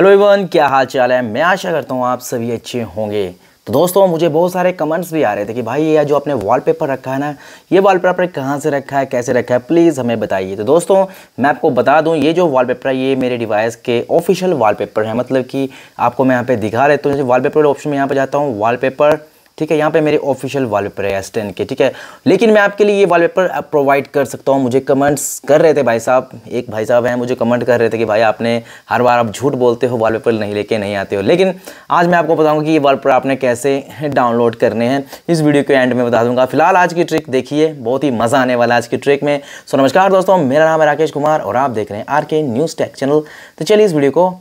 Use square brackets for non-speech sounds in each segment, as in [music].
hello Avon क्या हाल चाल है मैं आशा करता हूँ आप सभी अच्छे होंगे तो दोस्तों मुझे बहुत सारे कमेंट्स भी आ रहे थे कि भाई ये जो आपने वॉलपेपर रखा है ना ये वॉलपेपर पेपर कहाँ से रखा है कैसे रखा है प्लीज़ हमें बताइए तो दोस्तों मैं आपको बता दूं ये जो वॉलपेपर है ये मेरे डिवाइस के ऑफिशियल वॉलपेपर है मतलब कि आपको मैं यहाँ पे दिखा रहता हूँ जैसे वॉलपेपर ऑप्शन में यहाँ पर जाता हूँ वाल ठीक है यहाँ पे मेरे ऑफिशियल वॉलपेपर है एस टेन के ठीक है लेकिन मैं आपके लिए ये वॉलपेपर प्रोवाइड uh, कर सकता हूँ मुझे कमेंट्स कर रहे थे भाई साहब एक भाई साहब हैं मुझे कमेंट कर रहे थे कि भाई आपने हर बार आप झूठ बोलते हो वॉलपेपर नहीं लेके नहीं आते हो लेकिन आज मैं आपको बताऊँगा कि ये वॉलपेपर आपने कैसे डाउनलोड [laughs] करने हैं इस वीडियो के एंड में बता दूँगा फिलहाल आज की ट्रिक देखिए बहुत ही मज़ा आने वाला आज की ट्रिक में सो नमस्कार दोस्तों मेरा नाम है राकेश कुमार और आप देख रहे हैं आर के न्यूज़ टेक चैनल तो चलिए इस वीडियो को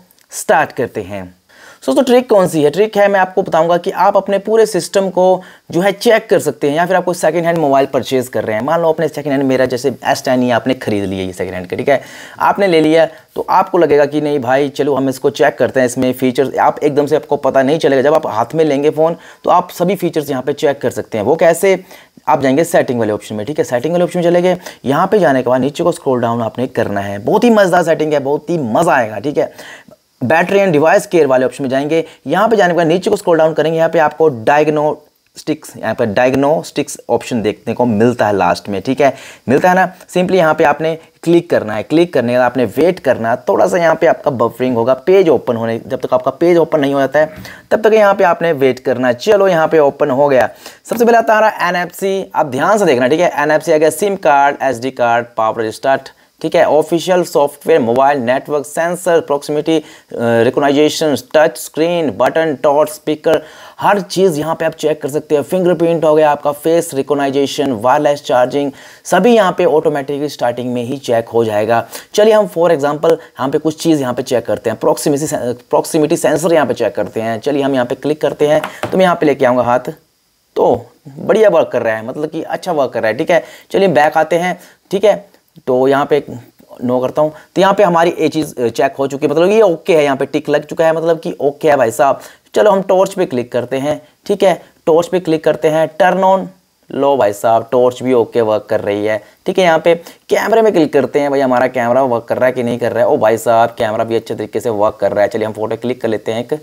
स्टार्ट करते हैं सो तो ट्रिक कौन सी है ट्रिक है मैं आपको बताऊंगा कि आप अपने पूरे सिस्टम को जो है चेक कर सकते हैं या फिर आपको सेकंड हैंड मोबाइल परचेज कर रहे हैं मान लो अपने सेकंड हैंड मेरा जैसे एस टेन ही आपने खरीद लिया ये सेकंड हैंड का ठीक है आपने ले लिया तो आपको लगेगा कि नहीं भाई चलो हम इसको चेक करते हैं इसमें फीचर्स आप एकदम से आपको पता नहीं चलेगा जब आप हाथ में लेंगे फ़ोन तो आप सभी फीचर्स यहाँ पर चेक कर सकते हैं वो कैसे आप जाएंगे सेटिंग वाले ऑप्शन में ठीक है सेटिंग वाले ऑप्शन में चले गए यहाँ पे जाने के बाद नीचे को स्क्रॉल डाउन आपने करना है बहुत ही मज़ेदार सेटिंग है बहुत ही मज़ा आएगा ठीक है बैटरी एंड डिवाइस केयर वाले ऑप्शन में जाएंगे यहाँ पे जाने के बाद नीचे को स्क्रॉल डाउन करेंगे यहाँ पे आपको डायग्नो स्टिक्स यहाँ पर डायग्नोस्टिक्स ऑप्शन देखने को मिलता है लास्ट में ठीक है मिलता है ना सिंपली यहाँ पे आपने क्लिक करना है क्लिक करने के बाद आपने वेट करना है थोड़ा सा यहाँ पे आपका बफरिंग होगा पेज ओपन होने जब तक आपका पेज ओपन नहीं हो जाता है तब तक यहाँ पे आपने वेट करना है चलो यहाँ पे ओपन हो गया सबसे पहले आता है एन आप ध्यान से देखना ठीक है एन आ गया SIM card S card power start ठीक है official software mobile network sensor proximity recognition touch screen button torch speaker हर चीज़ यहाँ पे आप चेक कर सकते हो फिंगरप्रिंट हो गया आपका फेस रिकोनाइजेशन वायरलेस चार्जिंग सभी यहाँ पे ऑटोमेटिकली स्टार्टिंग में ही चेक हो जाएगा चलिए हम फॉर एग्जांपल यहाँ पे कुछ चीज़ यहाँ पे चेक करते हैं प्रॉक्सिमिटी प्रोक्सीमिटी सेंसर यहाँ पे चेक करते हैं चलिए हम यहाँ पे क्लिक करते हैं तो मैं यहाँ पे लेके आऊँगा हाथ तो बढ़िया वर्क कर रहा है मतलब कि अच्छा वर्क कर रहा है ठीक है चलिए बैक आते हैं ठीक है तो यहाँ पे नो करता हूँ तो यहाँ पे हमारी ये चीज़ चेक हो चुकी है मतलब ये ओके है यहाँ पे टिक लग चुका है मतलब कि ओके है भाई साहब चलो हम टॉर्च पे क्लिक करते हैं ठीक है टॉर्च पे क्लिक करते हैं टर्न ऑन लो भाई साहब टॉर्च भी ओके वर्क कर रही है ठीक है यहाँ पे कैमरे में क्लिक करते हैं भाई हमारा कैमरा वर्क कर रहा है कि नहीं कर रहा है ओ भाई साहब कैमरा भी अच्छे तरीके से वर्क कर रहा है चलिए हम फोटो क्लिक कर लेते हैं एक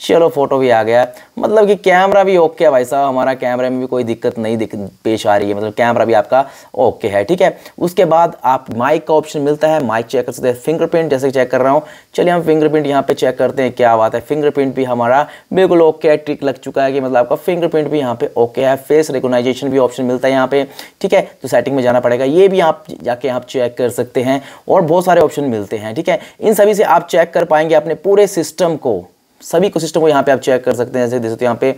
चलो फोटो भी आ गया मतलब कि कैमरा भी ओके है भाई साहब हमारा कैमरे में भी कोई दिक्कत नहीं दिक्कत पेश आ रही है मतलब कैमरा भी आपका ओके है ठीक है उसके बाद आप माइक का ऑप्शन मिलता है माइक चेक कर सकते हैं फिंगरप्रिंट जैसे चेक कर रहा हूँ चलिए हम फिंगरप्रिंट यहाँ पे चेक करते हैं क्या बात है फिंगरप्रिंट भी हमारा बिल्कुल ओके है ट्रिक लग चुका है कि मतलब आपका फिंगरप्रिंट भी यहाँ पे ओके है फेस रिकोगनाइजेशन भी ऑप्शन मिलता है यहाँ पे ठीक है तो सेटिंग में जाना पड़ेगा ये भी आप जाके आप चेक कर सकते हैं और बहुत सारे ऑप्शन मिलते हैं ठीक है इन सभी से आप चेक कर पाएंगे अपने पूरे सिस्टम को सभी सिस्टम को यहाँ पे आप चेक कर सकते हैं जैसे देख सकते तो यहाँ पे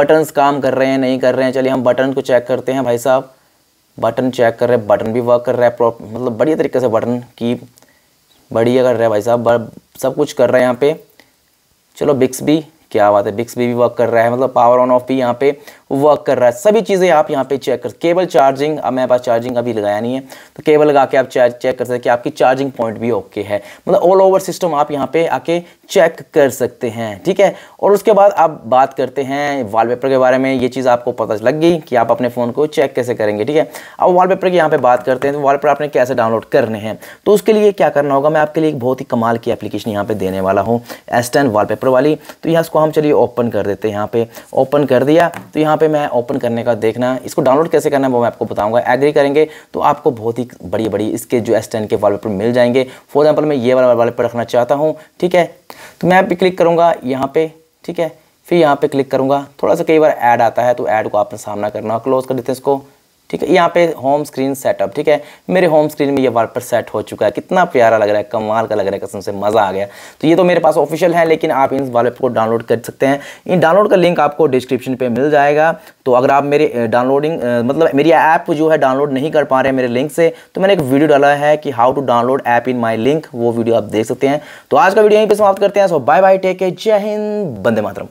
बटन काम कर रहे हैं नहीं कर रहे हैं चलिए हम बटन को चेक करते हैं भाई साहब बटन चेक कर रहे हैं बटन भी वर्क कर रहा है मतलब बढ़िया तरीके से बटन की बढ़िया कर रहा है भाई साहब सब कुछ कर रहे हैं यहाँ पे चलो बिक्स भी क्या बात है बिक्स भी, भी वर्क कर रहा है मतलब पावर ऑन ऑफ भी यहाँ पे वर्क कर रहा है सभी चीज़ें आप यहाँ पे चेक कर केबल चार्जिंग अब मेरे पास चार्जिंग अभी लगाया नहीं है तो केबल लगा के आप चेक कर सकते हैं कि आपकी चार्जिंग पॉइंट भी ओके है मतलब ऑल ओवर सिस्टम आप यहाँ पे आके चेक कर सकते हैं ठीक है और उसके बाद आप बात करते हैं वॉलपेपर के बारे में ये चीज़ आपको पता लग गई कि आप अपने फ़ोन को चेक कैसे करेंगे ठीक है अब पेपर की यहाँ पे बात करते हैं तो वाल आपने कैसे डाउनलोड करने हैं तो उसके लिए क्या करना होगा मैं आपके लिए एक बहुत ही कमाल की एप्लीकेशन यहाँ पर देने वाला हूँ एस टेन वाली तो यहाँ उसको हम चलिए ओपन कर देते हैं यहाँ पर ओपन कर दिया तो यहाँ यहाँ पे मैं ओपन करने का देखना इसको डाउनलोड कैसे करना है वो मैं आपको बताऊंगा एग्री करेंगे तो आपको बहुत ही बड़ी बड़ी इसके जो एस के वाल मिल जाएंगे फॉर एग्जाम्पल मैं ये वाला वाल रखना चाहता हूँ ठीक है तो मैं आप क्लिक करूँगा यहाँ पर ठीक है फिर यहाँ पे क्लिक करूँगा थोड़ा सा कई बार ऐड आता है तो ऐड को आपने सामना करना क्लोज कर देते हैं इसको ठीक है यहाँ पे होम स्क्रीन सेटअप ठीक है मेरे होम स्क्रीन में ये वार्पर सेट हो चुका है कितना प्यारा लग रहा है कमाल का लग रहा है कसम से मज़ा आ गया तो ये तो मेरे पास ऑफिशियल है लेकिन आप इन वाले को डाउनलोड कर सकते हैं इन डाउनलोड का लिंक आपको डिस्क्रिप्शन पे मिल जाएगा तो अगर आप मेरे डाउनलोडिंग मतलब मेरी ऐप जो है डाउनलोड नहीं कर पा रहे मेरे लिंक से तो मैंने एक वीडियो डाला है कि how to download app in my link वो वीडियो आप देख सकते हैं तो आज का वीडियो यहीं पर समाप्त करते हैं so bye bye take care जय हिंद बंदे मातरम